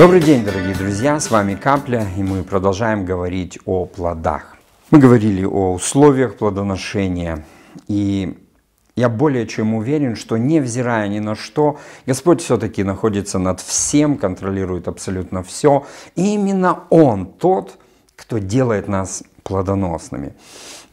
Добрый день, дорогие друзья! С вами Капля, и мы продолжаем говорить о плодах. Мы говорили о условиях плодоношения, и я более чем уверен, что невзирая ни на что, Господь все-таки находится над всем, контролирует абсолютно все. И именно Он тот, кто делает нас плодоносными.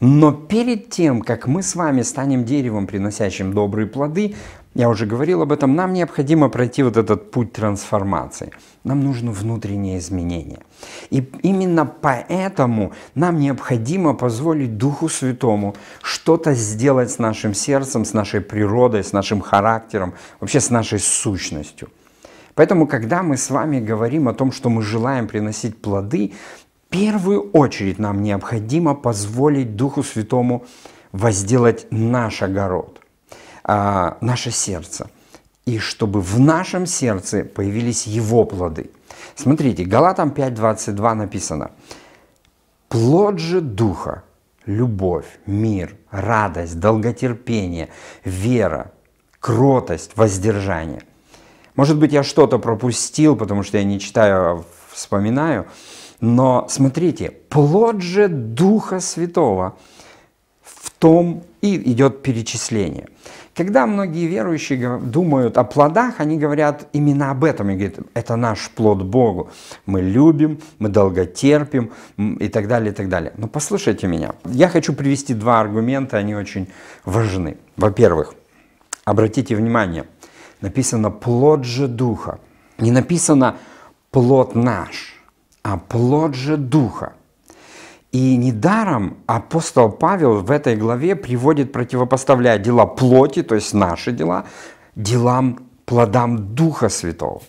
Но перед тем, как мы с вами станем деревом, приносящим добрые плоды, я уже говорил об этом, нам необходимо пройти вот этот путь трансформации. Нам нужно внутреннее изменение. И именно поэтому нам необходимо позволить Духу Святому что-то сделать с нашим сердцем, с нашей природой, с нашим характером, вообще с нашей сущностью. Поэтому, когда мы с вами говорим о том, что мы желаем приносить плоды, в первую очередь нам необходимо позволить Духу Святому возделать наш огород – а, наше сердце, и чтобы в нашем сердце появились Его плоды. Смотрите, Галатам 5.22 написано, «Плод же Духа, любовь, мир, радость, долготерпение, вера, кротость, воздержание». Может быть, я что-то пропустил, потому что я не читаю, а вспоминаю, но смотрите, плод же Духа Святого в том и идет перечисление. Когда многие верующие думают о плодах, они говорят именно об этом. И говорят, это наш плод Богу. Мы любим, мы долготерпим и так далее, и так далее. Но послушайте меня. Я хочу привести два аргумента, они очень важны. Во-первых, обратите внимание, написано «плод же Духа». Не написано «плод наш», а «плод же Духа». И недаром апостол Павел в этой главе приводит, противопоставляя дела плоти, то есть наши дела, делам, плодам Духа Святого.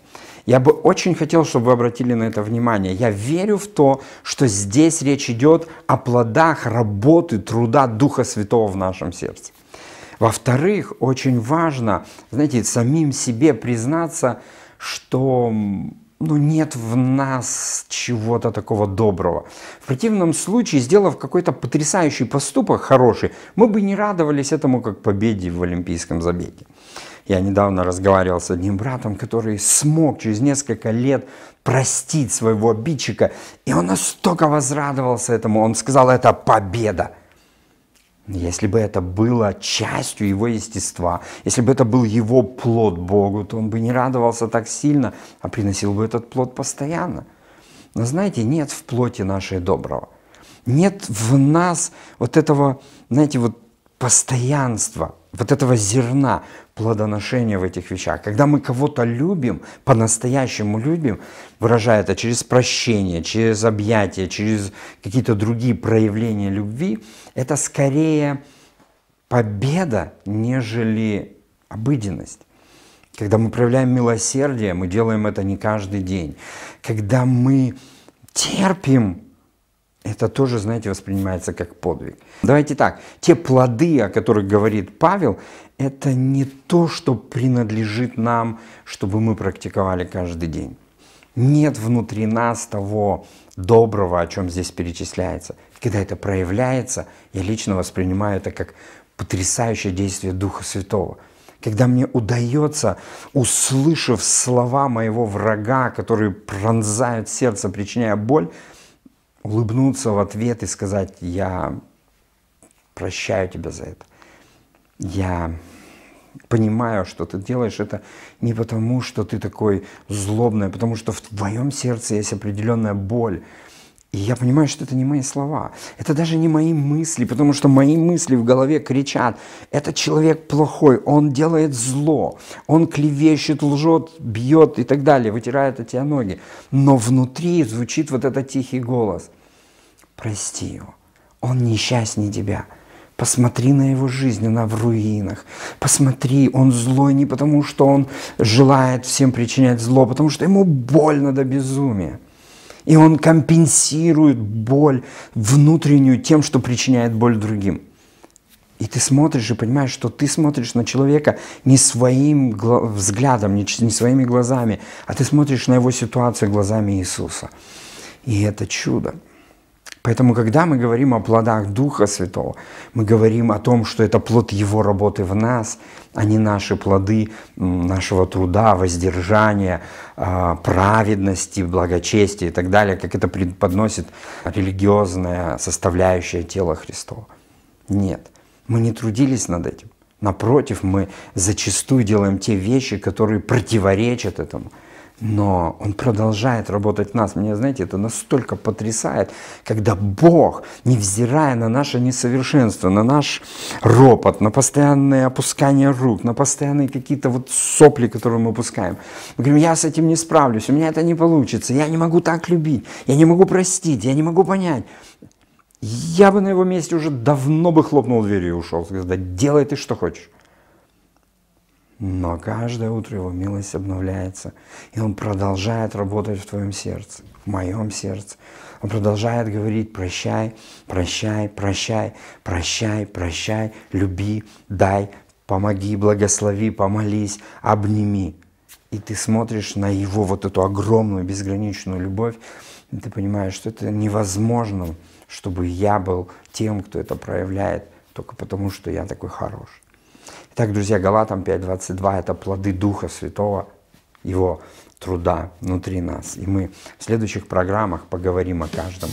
Я бы очень хотел, чтобы вы обратили на это внимание. Я верю в то, что здесь речь идет о плодах работы, труда Духа Святого в нашем сердце. Во-вторых, очень важно, знаете, самим себе признаться, что ну, нет в нас чего-то такого доброго. В противном случае, сделав какой-то потрясающий поступок, хороший, мы бы не радовались этому как победе в Олимпийском забеге. Я недавно разговаривал с одним братом, который смог через несколько лет простить своего обидчика, и он настолько возрадовался этому, он сказал, это победа. Если бы это было частью его естества, если бы это был его плод Богу, то он бы не радовался так сильно, а приносил бы этот плод постоянно. Но знаете, нет в плоти нашей доброго. Нет в нас вот этого, знаете, вот постоянства, вот этого зерна плодоношения в этих вещах. Когда мы кого-то любим, по-настоящему любим, выражая это через прощение, через объятия, через какие-то другие проявления любви, это скорее победа, нежели обыденность. Когда мы проявляем милосердие, мы делаем это не каждый день. Когда мы терпим это тоже, знаете, воспринимается как подвиг. Давайте так, те плоды, о которых говорит Павел, это не то, что принадлежит нам, чтобы мы практиковали каждый день. Нет внутри нас того доброго, о чем здесь перечисляется. Когда это проявляется, я лично воспринимаю это как потрясающее действие Духа Святого – когда мне удается, услышав слова моего врага, которые пронзают сердце, причиняя боль, улыбнуться в ответ и сказать, я прощаю тебя за это. Я понимаю, что ты делаешь это не потому, что ты такой злобный, а потому что в твоем сердце есть определенная боль. И я понимаю, что это не мои слова, это даже не мои мысли, потому что мои мысли в голове кричат, этот человек плохой, он делает зло, он клевещет, лжет, бьет и так далее, вытирает от тебя ноги. Но внутри звучит вот этот тихий голос. Прости его, он несчастнее тебя. Посмотри на его жизнь, она в руинах. Посмотри, он злой не потому, что он желает всем причинять зло, а потому что ему больно до безумия. И он компенсирует боль внутреннюю тем, что причиняет боль другим. И ты смотришь и понимаешь, что ты смотришь на человека не своим взглядом, не, не своими глазами, а ты смотришь на его ситуацию глазами Иисуса. И это чудо. Поэтому, когда мы говорим о плодах Духа Святого, мы говорим о том, что это плод Его работы в нас, а не наши плоды нашего труда, воздержания, а, праведности, благочестия и так далее, как это преподносит религиозная составляющая тела Христова. Нет, мы не трудились над этим. Напротив, мы зачастую делаем те вещи, которые противоречат этому – но Он продолжает работать в нас. Меня, знаете, это настолько потрясает, когда Бог, невзирая на наше несовершенство, на наш ропот, на постоянное опускание рук, на постоянные какие-то вот сопли, которые мы опускаем, мы говорим, я с этим не справлюсь, у меня это не получится, я не могу так любить, я не могу простить, я не могу понять. Я бы на его месте уже давно бы хлопнул дверью и ушел, сказал, делай ты что хочешь. Но каждое утро Его милость обновляется, и Он продолжает работать в твоем сердце, в моем сердце. Он продолжает говорить «прощай, прощай, прощай, прощай, прощай, люби, дай, помоги, благослови, помолись, обними». И ты смотришь на Его вот эту огромную, безграничную любовь, и ты понимаешь, что это невозможно, чтобы я был тем, кто это проявляет, только потому, что я такой хороший. Так, друзья, Галатам 5.22 – это плоды Духа Святого, Его труда внутри нас. И мы в следующих программах поговорим о каждом.